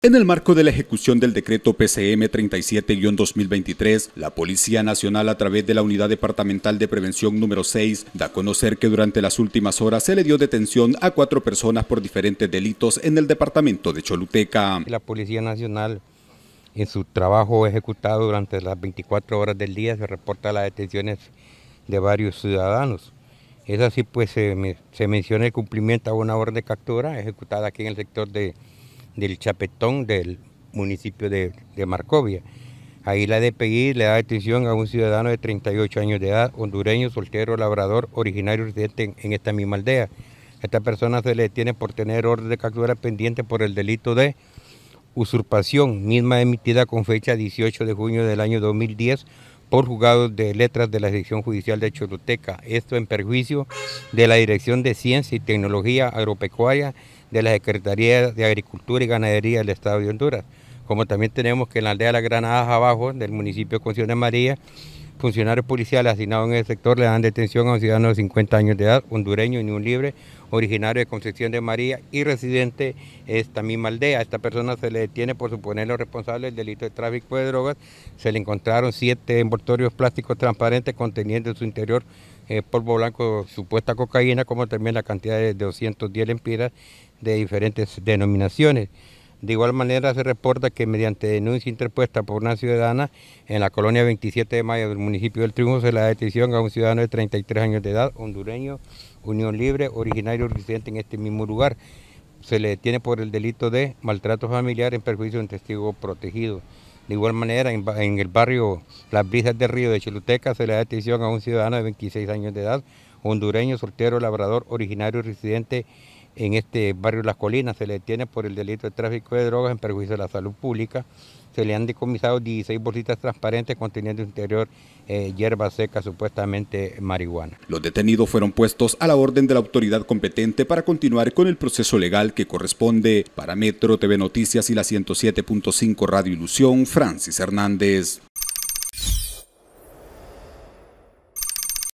En el marco de la ejecución del decreto PCM 37-2023, la Policía Nacional a través de la Unidad Departamental de Prevención número 6 da a conocer que durante las últimas horas se le dio detención a cuatro personas por diferentes delitos en el departamento de Choluteca. La Policía Nacional en su trabajo ejecutado durante las 24 horas del día se reporta las detenciones de varios ciudadanos. Es así pues se, se menciona el cumplimiento a una orden de captura ejecutada aquí en el sector de del Chapetón del municipio de, Marcovia. Ahí la DPI le da detención a un ciudadano de 38 años de edad, hondureño, soltero, labrador, originario residente en, esta misma aldea. A esta persona se le detiene por tener orden de captura pendiente por el delito de usurpación, misma emitida con fecha 18 de junio del año 2010 por juzgados de letras de la sección judicial de Choluteca. Esto en perjuicio de la Dirección de Ciencia y Tecnología Agropecuaria de la Secretaría de Agricultura y Ganadería del Estado de Honduras. Como también tenemos que en la aldea de las Granadas abajo, del municipio de Concepción de María, funcionarios policiales asignados en el sector le dan detención a un ciudadano de 50 años de edad, hondureño, y un libre, originario de Concepción de María y residente de esta misma aldea. A esta persona se le detiene por suponerlo responsable del delito de tráfico de drogas. Se le encontraron siete envoltorios plásticos transparentes conteniendo en su interior polvo blanco, supuesta cocaína, como también la cantidad de 210 lempiras de diferentes denominaciones. De igual manera se reporta que mediante denuncia interpuesta por una ciudadana en la colonia 27 de mayo del municipio del Triunfo se la detención a un ciudadano de 33 años de edad, hondureño, Unión Libre, originario residente en este mismo lugar. Se le detiene por el delito de maltrato familiar en perjuicio de un testigo protegido. De igual manera, en, el barrio Las Brisas del Río de Chiluteca se le da atención a un ciudadano de 26 años de edad, hondureño, soltero, labrador, originario y residente en este barrio Las Colinas, se le detiene por el delito de tráfico de drogas en perjuicio de la salud pública. Se le han decomisado 16 bolsitas transparentes conteniendo interior eh, hierba seca, supuestamente marihuana. Los detenidos fueron puestos a la orden de la autoridad competente para continuar con el proceso legal que corresponde para Metro TV Noticias y la 107.5 Radio Ilusión, Francis Hernández.